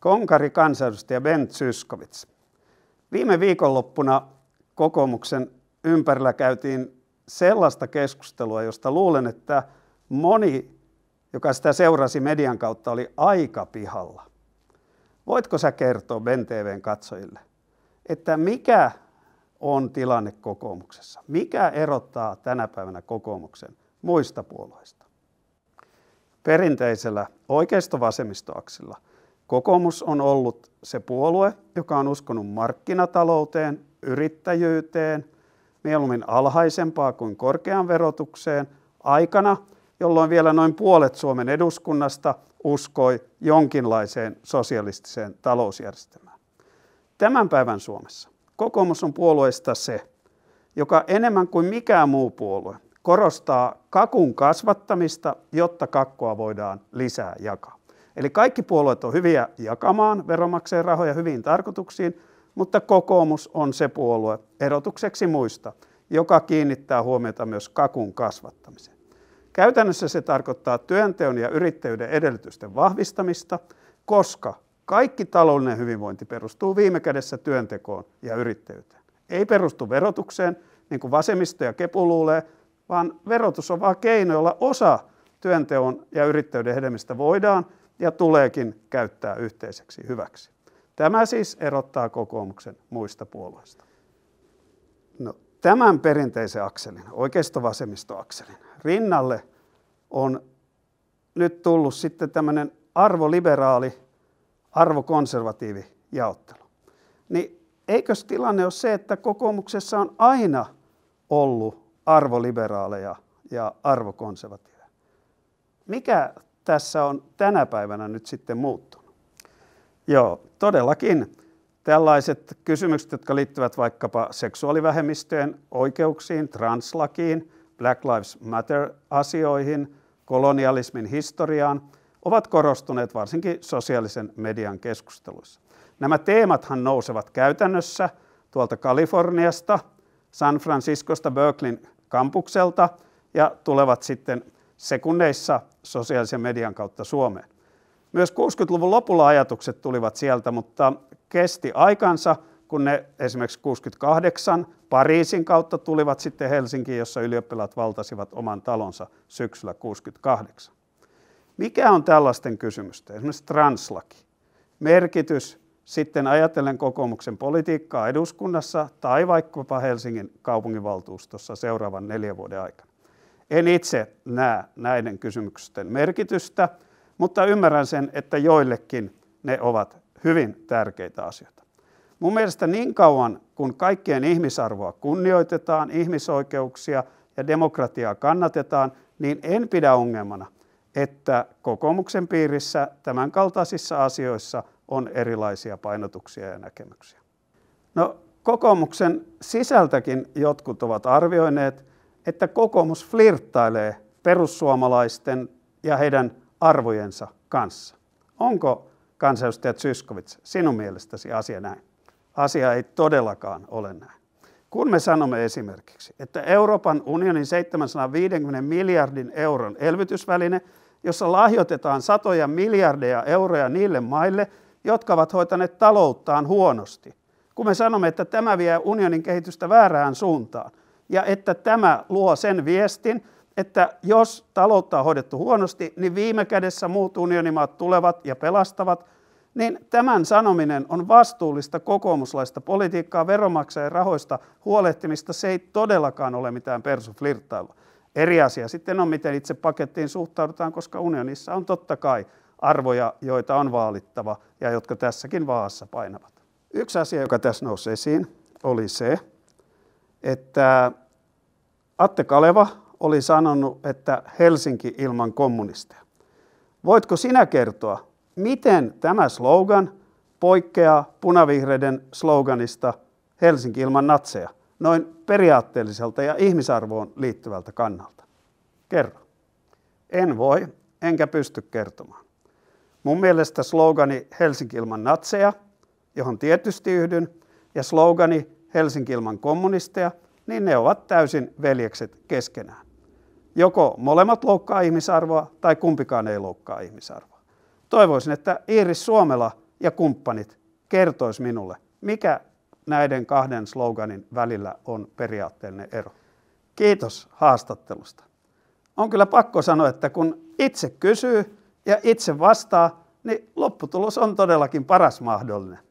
Konkari kansanedustaja Bent Syskovits. Viime viikonloppuna kokoomuksen ympärillä käytiin sellaista keskustelua, josta luulen, että moni, joka sitä seurasi median kautta, oli aika pihalla. Voitko sä kertoa Ben TVn katsojille, että mikä on tilanne kokoomuksessa? Mikä erottaa tänä päivänä kokoomuksen muista puolueista? Perinteisellä oikeisto-vasemmistoaksilla – Kokoomus on ollut se puolue, joka on uskonut markkinatalouteen, yrittäjyyteen, mieluummin alhaisempaa kuin korkean verotukseen, aikana, jolloin vielä noin puolet Suomen eduskunnasta uskoi jonkinlaiseen sosialistiseen talousjärjestelmään. Tämän päivän Suomessa kokoomus on puolueista se, joka enemmän kuin mikään muu puolue korostaa kakun kasvattamista, jotta kakkoa voidaan lisää jakaa. Eli kaikki puolueet on hyviä jakamaan veromakseen rahoja hyviin tarkoituksiin, mutta kokoomus on se puolue erotukseksi muista, joka kiinnittää huomiota myös kakun kasvattamiseen. Käytännössä se tarkoittaa työnteon ja yrittäjyyden edellytysten vahvistamista, koska kaikki taloudellinen hyvinvointi perustuu viime kädessä työntekoon ja yrittäjyyteen. Ei perustu verotukseen, niin kuin vasemmisto ja kepu luulee, vaan verotus on vain keino, jolla osa työnteon ja yrittäjyyden hedelmistä voidaan ja tuleekin käyttää yhteiseksi hyväksi. Tämä siis erottaa kokoomuksen muista puolueista. No, tämän perinteisen akselin, oikeisto akselin rinnalle on nyt tullut sitten tämmöinen arvoliberaali, arvokonservatiivi jaottelu. Niin eikös tilanne ole se, että kokoomuksessa on aina ollut arvoliberaaleja ja arvokonservatiiveja? Mikä tässä on tänä päivänä nyt sitten muuttunut? Joo, todellakin tällaiset kysymykset, jotka liittyvät vaikkapa seksuaalivähemmistöjen oikeuksiin, translakiin, Black Lives Matter-asioihin, kolonialismin historiaan, ovat korostuneet varsinkin sosiaalisen median keskusteluissa. Nämä teemathan nousevat käytännössä tuolta Kaliforniasta, San Franciscosta, Berkeleyn kampukselta ja tulevat sitten sekunneissa sosiaalisen median kautta Suomeen. Myös 60-luvun lopulla ajatukset tulivat sieltä, mutta kesti aikansa, kun ne esimerkiksi 68 Pariisin kautta tulivat sitten Helsinkiin, jossa ylioppilaat valtasivat oman talonsa syksyllä 68. Mikä on tällaisten kysymysten, esimerkiksi translaki, merkitys sitten ajatellen kokoomuksen politiikkaa eduskunnassa tai vaikkapa Helsingin kaupunginvaltuustossa seuraavan neljän vuoden aikana? En itse näe näiden kysymysten merkitystä, mutta ymmärrän sen, että joillekin ne ovat hyvin tärkeitä asioita. Mun mielestä niin kauan, kun kaikkien ihmisarvoa kunnioitetaan, ihmisoikeuksia ja demokratiaa kannatetaan, niin en pidä ongelmana, että kokoomuksen piirissä tämänkaltaisissa asioissa on erilaisia painotuksia ja näkemyksiä. No, kokoomuksen sisältäkin jotkut ovat arvioineet, että kokoomus flirttailee perussuomalaisten ja heidän arvojensa kanssa. Onko kansanedustaja Zyskovits sinun mielestäsi asia näin? Asia ei todellakaan ole näin. Kun me sanomme esimerkiksi, että Euroopan unionin 750 miljardin euron elvytysväline, jossa lahjoitetaan satoja miljardeja euroja niille maille, jotka ovat hoitaneet talouttaan huonosti. Kun me sanomme, että tämä vie unionin kehitystä väärään suuntaan, ja että tämä luo sen viestin, että jos taloutta on hoidettu huonosti, niin viime kädessä muut unionimaat tulevat ja pelastavat, niin tämän sanominen on vastuullista kokoomuslaista politiikkaa, veromaksajien rahoista huolehtimista. Se ei todellakaan ole mitään persuflirttailua. Eri asia sitten on, miten itse pakettiin suhtaudutaan, koska unionissa on totta kai arvoja, joita on vaalittava ja jotka tässäkin vaassa painavat. Yksi asia, joka tässä nousi esiin, oli se, että Atte Kaleva oli sanonut, että Helsinki ilman kommunisteja. Voitko sinä kertoa, miten tämä slogan poikkeaa punavihreiden sloganista Helsinki ilman natseja noin periaatteelliselta ja ihmisarvoon liittyvältä kannalta? Kerro. En voi, enkä pysty kertomaan. Mun mielestä slogani Helsinki ilman natseja, johon tietysti yhdyn, ja slogani Helsinki ilman kommunisteja, niin ne ovat täysin veljekset keskenään. Joko molemmat loukkaa ihmisarvoa tai kumpikaan ei loukkaa ihmisarvoa. Toivoisin, että Iiris Suomela ja kumppanit kertois minulle, mikä näiden kahden sloganin välillä on periaatteellinen ero. Kiitos haastattelusta. On kyllä pakko sanoa, että kun itse kysyy ja itse vastaa, niin lopputulos on todellakin paras mahdollinen.